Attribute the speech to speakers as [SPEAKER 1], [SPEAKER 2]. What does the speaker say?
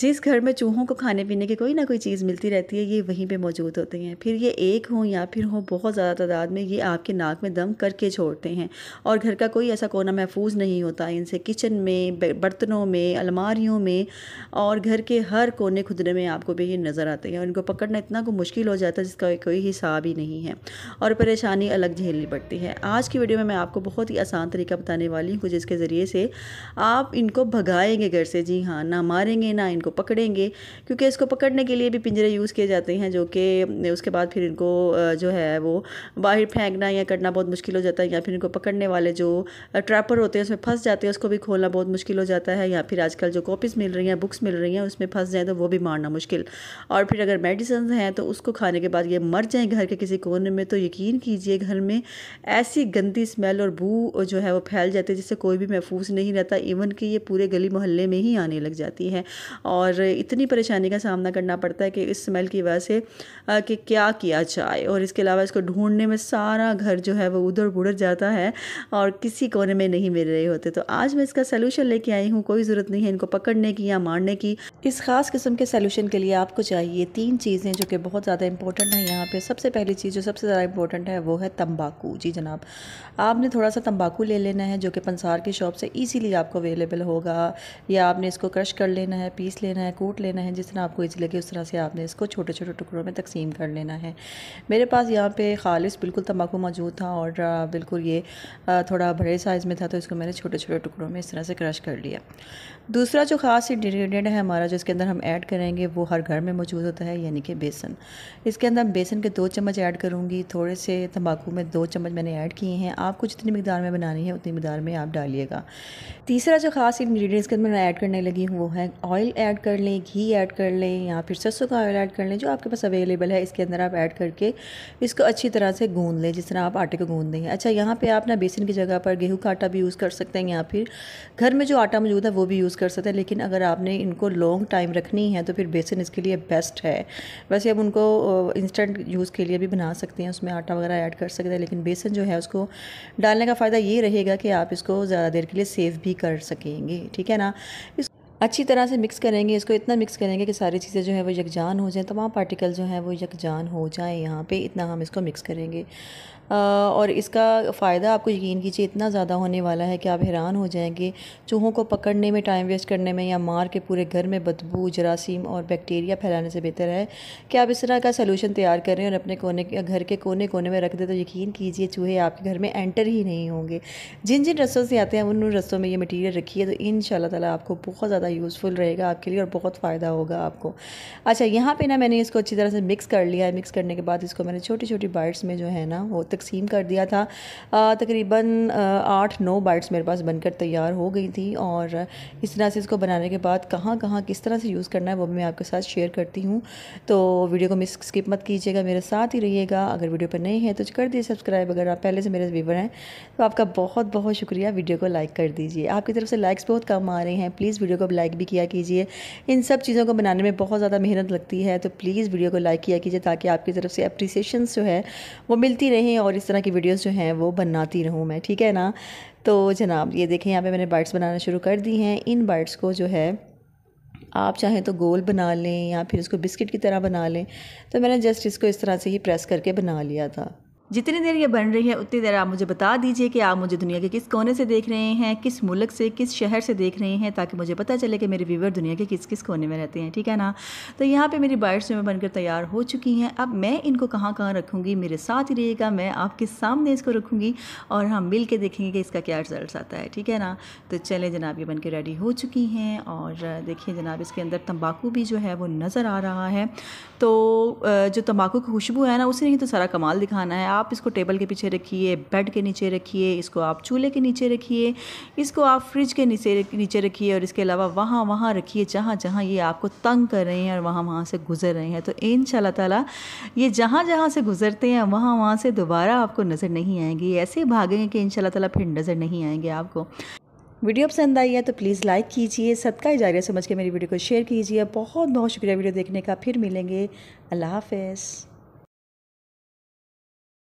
[SPEAKER 1] जिस घर में चूहों को खाने पीने की कोई ना कोई चीज़ मिलती रहती है ये वहीं पे मौजूद होते हैं फिर ये एक हों या फिर हों बहुत ज़्यादा तादाद में ये आपके नाक में दम करके छोड़ते हैं और घर का कोई ऐसा कोना महफूज नहीं होता इनसे किचन में बर्तनों में अलमारियों में और घर के हर कोने खुदरे में आपको भी ये नज़र आते हैं और इनको पकड़ना इतना को मुश्किल हो जाता है जिसका कोई हिसाब ही नहीं है और परेशानी अलग झेलनी पड़ती है आज की वीडियो में मैं आपको बहुत ही आसान तरीका बताने वाली हूँ जिसके ज़रिए से आप इनको भगाएंगे घर से जी हाँ ना मारेंगे ना इनको इनको पकड़ेंगे क्योंकि इसको पकड़ने के लिए भी पिंजरे यूज़ किए जाते हैं जो कि उसके बाद फिर इनको जो है वो बाहर फेंकना या करना बहुत मुश्किल हो जाता है या फिर इनको पकड़ने वाले जो ट्रैपर होते हैं उसमें फंस जाते हैं उसको भी खोलना बहुत मुश्किल हो जाता है या फिर आजकल जो कॉपीज़ मिल रही हैं बुक्स मिल रही हैं उसमें फंस जाएँ तो वो भी मारना मुश्किल और फिर अगर मेडिसन हैं तो उसको खाने के बाद ये मर जाए घर के किसी कोने में तो यकीन कीजिए घर में ऐसी गंदी स्मेल और बू जो है वो फैल जाती है जिससे कोई भी महफूज नहीं रहता इवन कि ये पूरे गली मोहल्ले में ही आने लग जाती है और इतनी परेशानी का सामना करना पड़ता है कि इस स्मेल की वजह से कि क्या किया जाए और इसके अलावा इसको ढूंढने में सारा घर जो है वो उधर उधर जाता है और किसी कोने में नहीं मिल रहे होते तो आज मैं इसका सोल्यूशन लेके आई हूँ कोई ज़रूरत नहीं है इनको पकड़ने की या मारने की इस ख़ास किस्म के सोल्यूशन के लिए आपको चाहिए तीन चीज़ें जो कि बहुत ज़्यादा इंपॉर्टेंट हैं यहाँ पर सबसे पहली चीज़ जो सबसे ज़्यादा इंपॉर्टेंट है वो है तम्बाकू जी जनाब आपने थोड़ा सा तम्बाकू ले लेना है जो कि पंसार की शॉप से ईजीली आपको अवेलेबल होगा या आपने इसको क्रश कर लेना है पीस लेना है कूट लेना है जिस तरह आपको इजी लगे उस तरह से आपने इसको छोटे छोटे टुकड़ों में तकसीम कर लेना है मेरे पास यहाँ पे खालिस बिल्कुल तम्बाकू मौजूद था और बिल्कुल ये थोड़ा बड़े साइज़ में था तो इसको मैंने छोटे छोटे टुकड़ों में इस तरह से क्रश कर लिया दूसरा जो ख़ास इंग्रेडिएंट है हमारा जिसके अंदर हम ऐड करेंगे वो हर घर में मौजूद होता है यानी कि बेसन इसके अंदर बेसन के दो चम्मच ऐड करूँगी थोड़े से तम्बाकू में दो चम्मच मैंने ऐड किए हैं आपको जितनी मकदार में बनानी है उतनी मकदार में आप डालिएगा तीसरा जो खास इंग्रेडिएंट्स के अंदर मैं ऐड करने लगी हूँ वो है ऑयल ऐड कर लें घी ऐड कर लें या फिर सरसों का ऑयल ऐड कर लें जो आपके पास अवेलेबल है इसके अंदर आप ऐड करके इसको अच्छी तरह से गूंद लें जिस तरह आप आटे को गूंद देंगे अच्छा यहाँ पे आप ना बेसन की जगह पर गेहूँ का आटा भी यूज़ कर सकते हैं या फिर घर में जो आटा मौजूद है वो भी यूज़ कर सकते हैं लेकिन अगर आपने इनको लॉन्ग टाइम रखनी है तो फिर बेसन इसके लिए बेस्ट है वैसे अब उनको इंस्टेंट यूज़ के लिए भी बना सकते हैं उसमें आटा वगैरह ऐड कर सकते हैं लेकिन बेसन जो है उसको डालने का फ़ायदा ये रहेगा कि आप इसको ज़्यादा देर के लिए सेव भी कर सकेंगे ठीक है ना इस अच्छी तरह से मिक्स करेंगे इसको इतना मिक्स करेंगे कि सारी चीज़ें जो है वो यकजान हो जाएँ तमाम पार्टिकल जो हैं वो यकजान हो जाएँ यहाँ पे इतना हम इसको मिक्स करेंगे आ, और इसका फ़ायदा आपको यकीन कीजिए इतना ज़्यादा होने वाला है कि आप हैरान हो जाएंगे चूहों को पकड़ने में टाइम वेस्ट करने में या मार के पूरे घर में बदबू जरासीम और बैक्टीरिया फैलाने से बेहतर है कि आप इस तरह का सोलूशन तैयार करें और अपने कोने घर के कोने कोने में रख दें तो यकीन कीजिए चूहे आपके घर में एंटर ही नहीं होंगे जिन जिन रस्तों से आते हैं उन रस्तों में ये मटीरियल रखिए तो इन शाला आपको बहुत ज़्यादा ज़्यादा यूज़फुल रहेगा आपके लिए और बहुत फ़ायदा होगा आपको अच्छा यहाँ पे ना मैंने इसको अच्छी तरह से मिक्स कर लिया है मिक्स करने के बाद इसको मैंने छोटी छोटी बाइट्स में जो है ना वो तकसीम कर दिया था तकरीबन आठ नौ बाइट्स मेरे पास बनकर तैयार हो गई थी और इस तरह से इसको बनाने के बाद कहाँ कहाँ किस तरह से यूज़ करना है वो मैं आपके साथ शेयर करती हूँ तो वीडियो को मिस स्किप मत कीजिएगा मेरे साथ ही रहिएगा अगर वीडियो पर नहीं है तो कर दिए सब्सक्राइब अगर आप पहले से मेरे व्यूवर हैं तो आपका बहुत बहुत शुक्रिया वीडियो को लाइक कर दीजिए आपकी तरफ से लाइक्स बहुत कम आ रहे हैं प्लीज़ वीडियो को लाइक भी किया कीजिए इन सब चीज़ों को बनाने में बहुत ज़्यादा मेहनत लगती है तो प्लीज़ वीडियो को लाइक किया कीजिए ताकि आपकी तरफ से अप्रिसिएशन जो है वो मिलती रहें और इस तरह की वीडियोज़ जो हैं वो बनाती रहूँ मैं ठीक है ना तो जनाब ये देखें यहाँ पर मैंने बाइट्स बनाना शुरू कर दी हैं इन बाइट्स को जो है आप चाहें तो गोल बना लें या फिर इसको बिस्किट की तरह बना लें तो मैंने जस्ट इसको इस तरह से ही प्रेस करके बना लिया था जितनी देर ये बन रही है उतनी देर आप मुझे बता दीजिए कि आप मुझे दुनिया के किस कोने से देख रहे हैं किस मुल्क से किस शहर से देख रहे हैं ताकि मुझे पता चले कि मेरे व्यूवर दुनिया के किस किस कोने में रहते हैं ठीक है ना तो यहाँ पे मेरी बाइट्स में बनकर तैयार हो चुकी हैं अब मैं इनको कहाँ कहाँ रखूँगी मेरे साथ ही रहिएगा मैं आपके सामने इसको रखूँगी और हम मिल के देखेंगे कि इसका क्या रिजल्ट आता है ठीक है ना तो चलें जनाब ये बन रेडी हो चुकी हैं और देखिए जनाब इसके अंदर तम्बाकू भी जो है वो नज़र आ रहा है तो जो तम्बाकू की खुशबू है ना उसे नहीं तो सारा कमाल दिखाना है आप इसको टेबल के पीछे रखिए बेड के नीचे रखिए इसको आप चूल्हे के नीचे रखिए इसको आप फ्रिज के नीचे नीचे रखिए और इसके अलावा वहाँ वहाँ रखिए जहाँ जहाँ ये आपको तंग कर रहे हैं और वहाँ वहाँ से गुजर रहे हैं तो इन ताला ये जहाँ जहाँ से गुजरते हैं वहाँ वहाँ से दोबारा आपको नज़र नहीं आएंगी ऐसे भागेंगे कि इन ताला फिर नज़र नहीं आएंगे आपको वीडियो पसंद आई है तो प्लीज़ लाइक कीजिए सदका इजारिया समझ के मेरी वीडियो को शेयर कीजिए बहुत बहुत शुक्रिया वीडियो देखने का फिर मिलेंगे अल्लाह हाफ